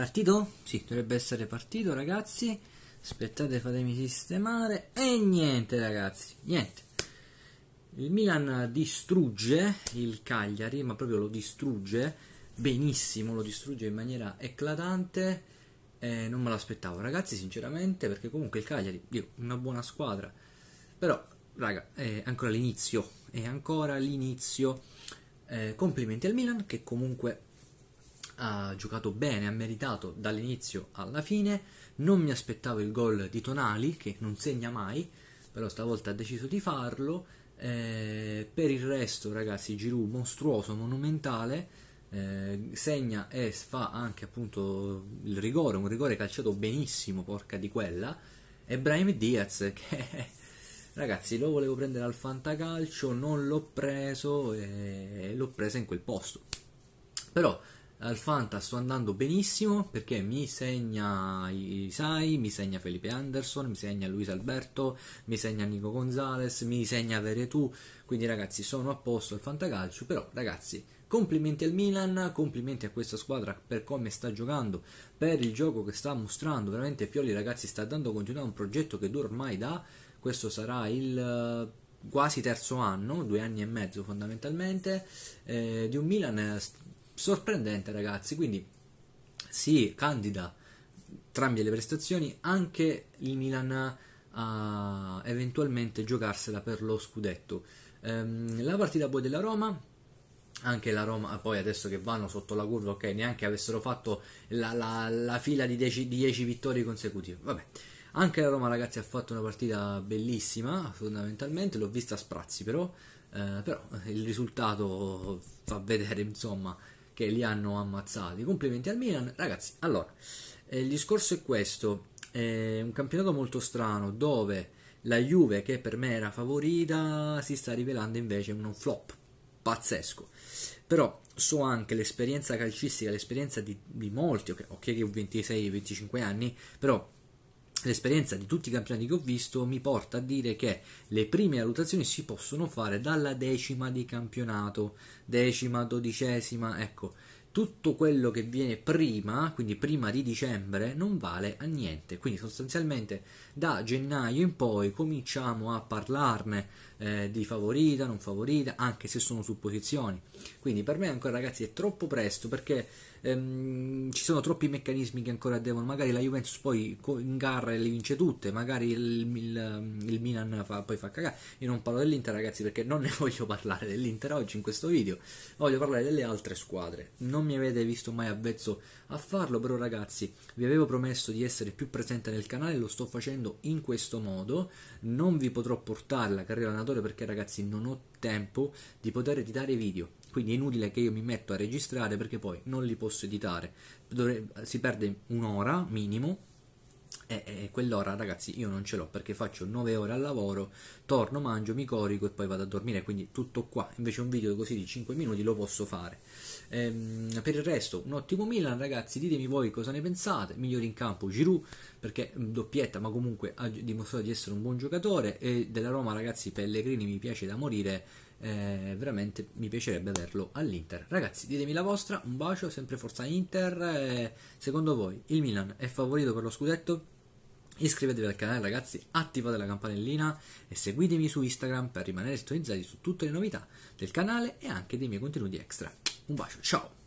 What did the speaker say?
Partito? Sì, dovrebbe essere partito ragazzi Aspettate fatemi sistemare E niente ragazzi, niente Il Milan distrugge il Cagliari Ma proprio lo distrugge benissimo Lo distrugge in maniera eclatante eh, Non me l'aspettavo ragazzi sinceramente Perché comunque il Cagliari, Dio, una buona squadra Però raga, è ancora l'inizio È ancora l'inizio eh, Complimenti al Milan che comunque ha giocato bene, ha meritato dall'inizio alla fine. Non mi aspettavo il gol di Tonali, che non segna mai, però stavolta ha deciso di farlo. Eh, per il resto, ragazzi, Giroud mostruoso, monumentale. Eh, segna e fa anche appunto il rigore, un rigore calciato benissimo, porca di quella. E Brahim Diaz che ragazzi lo volevo prendere al fantacalcio, non l'ho preso e eh, l'ho presa in quel posto. Però al Fanta sto andando benissimo perché mi segna Isai, mi segna Felipe Anderson, mi segna Luis Alberto, mi segna Nico Gonzalez, mi segna Veretù. Quindi ragazzi sono a posto al Fantacalcio, però ragazzi complimenti al Milan, complimenti a questa squadra per come sta giocando, per il gioco che sta mostrando, veramente Pioli ragazzi sta dando continuità a un progetto che dura ormai da, questo sarà il quasi terzo anno, due anni e mezzo fondamentalmente, eh, di un Milan sorprendente ragazzi, quindi si candida tramite le prestazioni anche il Milan a eventualmente giocarsela per lo scudetto. Ehm, la partita poi della Roma anche la Roma, poi adesso che vanno sotto la curva, ok, neanche avessero fatto la, la, la fila di 10 vittorie consecutive. Vabbè, anche la Roma, ragazzi, ha fatto una partita bellissima, fondamentalmente, l'ho vista a sprazzi, però, eh, però il risultato fa vedere, insomma, che li hanno ammazzati. Complimenti al Milan, ragazzi. Allora, eh, il discorso è questo: è un campionato molto strano dove la Juve, che per me era favorita, si sta rivelando invece un flop pazzesco. Però so anche l'esperienza calcistica, l'esperienza di, di molti, ok, che ho 26-25 anni, però l'esperienza di tutti i campionati che ho visto mi porta a dire che le prime valutazioni si possono fare dalla decima di campionato, decima, dodicesima, ecco, tutto quello che viene prima, quindi prima di dicembre, non vale a niente. Quindi sostanzialmente da gennaio in poi cominciamo a parlarne eh, di favorita, non favorita, anche se sono supposizioni. Quindi per me ancora ragazzi è troppo presto perché ehm, ci sono troppi meccanismi che ancora devono, magari la Juventus poi in gara le vince tutte, magari il, il, il Milan fa, poi fa cagare, io non parlo dell'Inter ragazzi perché non ne voglio parlare dell'Inter oggi in questo video, voglio parlare delle altre squadre, non mi avete visto mai avvezzo a farlo, però ragazzi vi avevo promesso di essere più presente nel canale, lo sto facendo in questo modo, non vi potrò portare la carriera allenatore perché ragazzi non ho tempo di poter dare video quindi è inutile che io mi metto a registrare perché poi non li posso editare Dovre- si perde un'ora minimo e, e, quell'ora ragazzi io non ce l'ho perché faccio 9 ore al lavoro torno mangio mi corico e poi vado a dormire quindi tutto qua invece un video così di 5 minuti lo posso fare ehm, per il resto un ottimo Milan ragazzi ditemi voi cosa ne pensate migliori in campo Giroud perché mm, doppietta ma comunque ha dimostrato di essere un buon giocatore e della Roma ragazzi Pellegrini mi piace da morire eh, veramente mi piacerebbe averlo all'Inter. Ragazzi, ditemi la vostra, un bacio, sempre forza Inter. Eh, secondo voi il Milan è favorito per lo scudetto? Iscrivetevi al canale ragazzi, attivate la campanellina e seguitemi su Instagram per rimanere sintonizzati su tutte le novità del canale e anche dei miei contenuti extra. Un bacio, ciao!